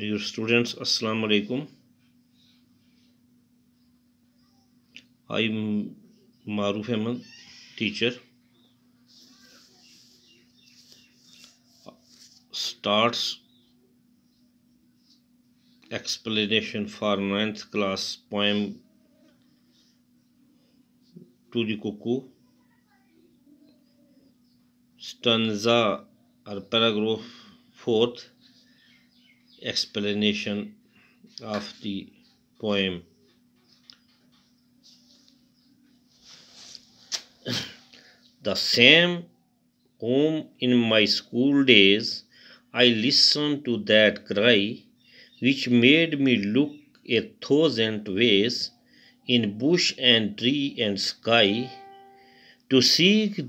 dear students assalamu alaikum i am maruf ahmed teacher starts explanation for ninth class poem turikuku stanza or paragraph fourth explanation of the poem. the same whom in my school days I listened to that cry which made me look a thousand ways in bush and tree and sky. To seek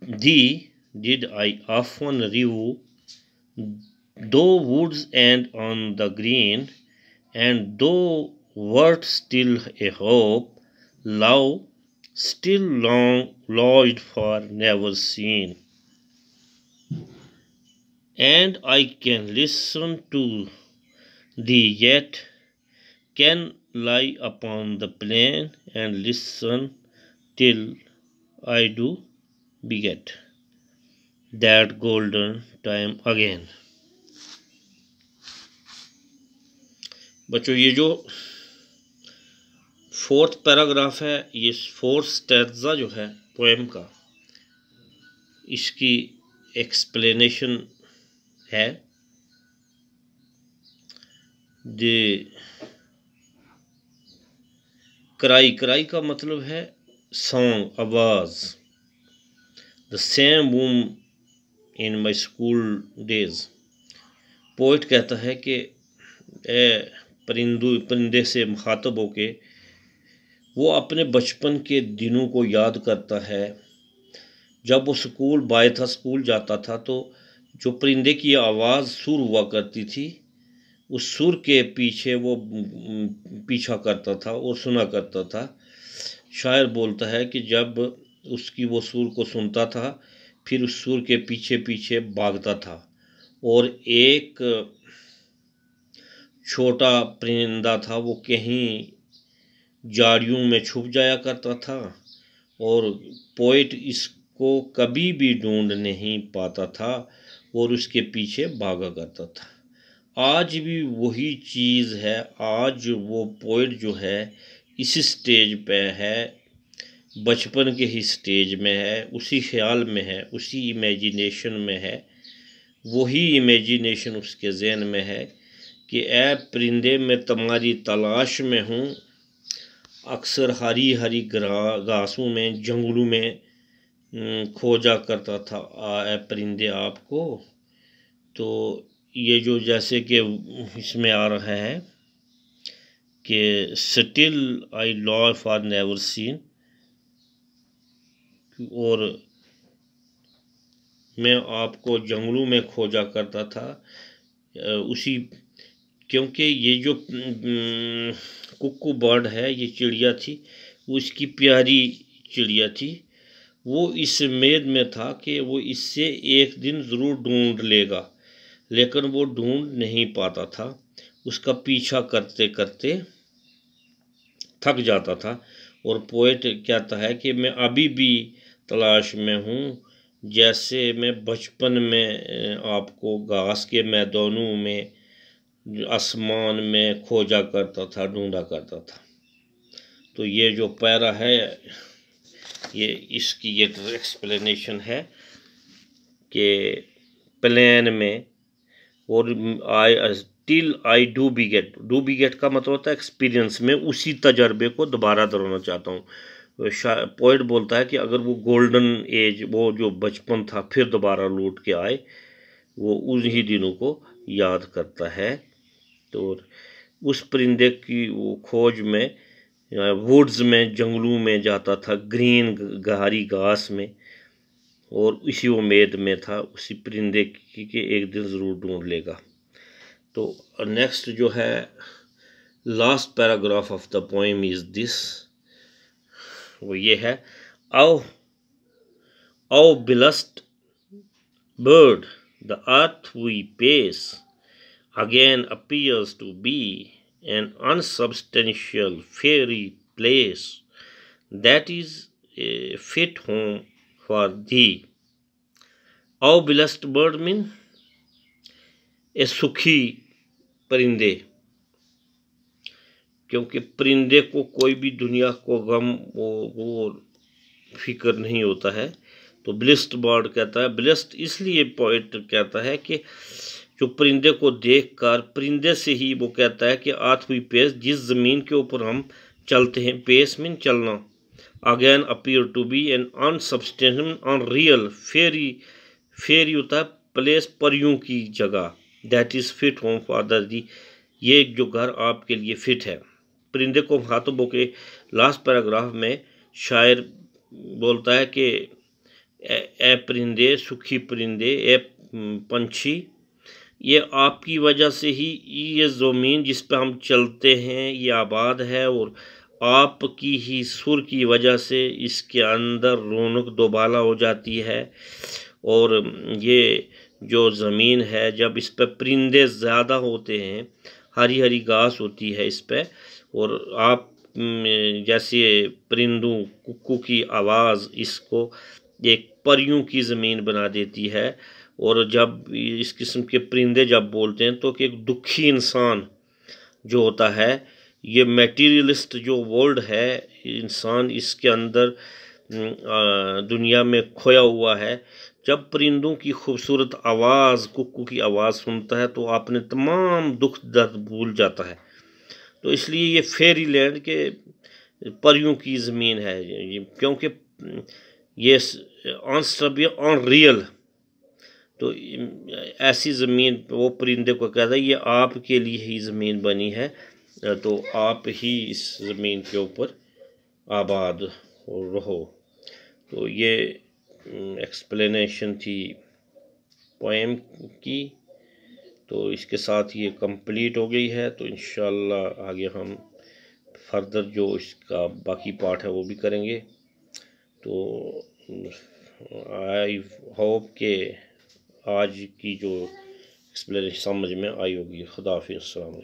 thee did I often rue though woods end on the green, and though worth still a hope, love still long lodged for never seen. And I can listen to thee yet, can lie upon the plain and listen till I do beget that golden time again. बच्चों ये जो fourth paragraph है ये fourth स्टैजा जो है poem का इसकी explanation है जे कराई कराई का मतलब है सॉन्ग आवाज़ the same womb in my school days poet कहता है कि ए, परिंदू परिंदे से मुखातब होके वो अपने बचपन के दिनों को याद करता है जब वो स्कूल था स्कूल जाता था तो जो परिंदे की आवाज़ सुर हुआ करती थी उस सुर के पीछे वो पीछा करता था और सुना करता था शायर बोलता है कि जब उसकी वो सुर को सुनता था फिर उस सुर के पीछे पीछे भागता था और एक छोटा परिंदा था वो कहीं झाड़ियों में छुप जाया करता था और पोइट इसको कभी भी ढूंढ नहीं पाता था और उसके पीछे भागा करता था आज भी वही चीज़ है आज वो पोइट जो है इस स्टेज पे है बचपन के ही स्टेज में है उसी ख्याल में है उसी इमेजिनेशन में है वही इमेजिनेशन उसके जहन में है कि ए परिंदे मैं तुम्हारी तलाश में हूँ अक्सर हरी हरी घासों में जंगलों में खोजा करता था ए परिंदे आपको तो ये जो जैसे कि इसमें आ रहा है कि still I law for never seen और मैं आपको जंगलों में खोजा करता था उसी क्योंकि ये जो कुक्कू बर्ड है ये चिड़िया थी उसकी प्यारी चिड़िया थी वो इस उम्मीद में था कि वो इससे एक दिन ज़रूर ढूंढ लेगा लेकिन वो ढूंढ नहीं पाता था उसका पीछा करते करते थक जाता था और पोइट कहता है कि मैं अभी भी तलाश में हूँ जैसे मैं बचपन में आपको घास के मैदानों में आसमान में खोजा करता था ढूंढा करता था तो ये जो पैरा है ये इसकी ये एक्सप्लेनेशन है कि प्लान में और I till I do be get do be get का मतलब होता है एक्सपीरियंस में उसी तजर्बे को दोबारा दोहराना चाहता हूँ पॉइंट तो बोलता है कि अगर वो गोल्डन एज वो जो बचपन था फिर दोबारा लौट के आए वो उन्हीं दिनों को याद करता है तो उस परिंदे की वो खोज में वुड्स में जंगलों में जाता था ग्रीन गहरी घास में और इसी उम्मीद में था उसी परिंदे की कि एक दिन ज़रूर ढूंढ लेगा तो नेक्स्ट जो है last paragraph of the poem is this वो ये है आओ आओ blessed bird the earth we pace again appears to be an unsubstantial fairy place that is a fit home for thee. Our blessed bird means ए सुखी परिंदे क्योंकि परिंदे को कोई भी दुनिया को गम वो वो फिक्र नहीं होता है तो ब्लिस्ट बर्ड कहता है ब्लिस्ट इसलिए पोइट कहता है कि जो परिंदे को देखकर परिंदे से ही वो कहता है कि आत हुई पेस जिस ज़मीन के ऊपर हम चलते हैं पेस मीन चलना again appear to be an unsubstantial unreal fairy fairy होता है प्लेस पर यूँ की जगह that is fit home father thee ये जो घर आपके लिए फिट है परिंदे को हाथों के लास्ट पैराग्राफ में शायर बोलता है कि ए, ए परिंदे सुखी परिंदे ए पंछी ये आपकी वजह से ही ये ज़मीन जिस पर हम चलते हैं ये आबाद है और आपकी ही सुर की वजह से इसके अंदर रौनक दोबाला हो जाती है और ये जो ज़मीन है जब इस पर परिंदे ज़्यादा होते हैं हरी हरी घास होती है इस पर और आप जैसे परिंदों कुकू की आवाज़ इसको एक परियों की ज़मीन बना देती है और जब इस किस्म के परिंदे जब बोलते हैं तो कि एक दुखी इंसान जो होता है ये मटेरियलिस्ट जो वर्ल्ड है इंसान इसके अंदर दुनिया में खोया हुआ है जब परिंदों की खूबसूरत आवाज़ कुकू की आवाज़ सुनता है तो आपने तमाम दुख दर्द भूल जाता है तो इसलिए ये फेरी लैंड के परियों की ज़मीन है क्योंकि ये ऑन सब ऑन रियल तो ऐसी ज़मीन वो परिंदे को कहता है ये आपके लिए ही ज़मीन बनी है तो आप ही इस ज़मीन के ऊपर आबाद रहो तो ये एक्सप्लेनेशन थी पोएम की तो इसके साथ ये कंप्लीट हो गई है तो इन आगे हम फर्दर जो इसका बाकी पार्ट है वो भी करेंगे तो आई होप के आज की जो एक्सप्लेन समझ में आई होगी खुदाफी हाफि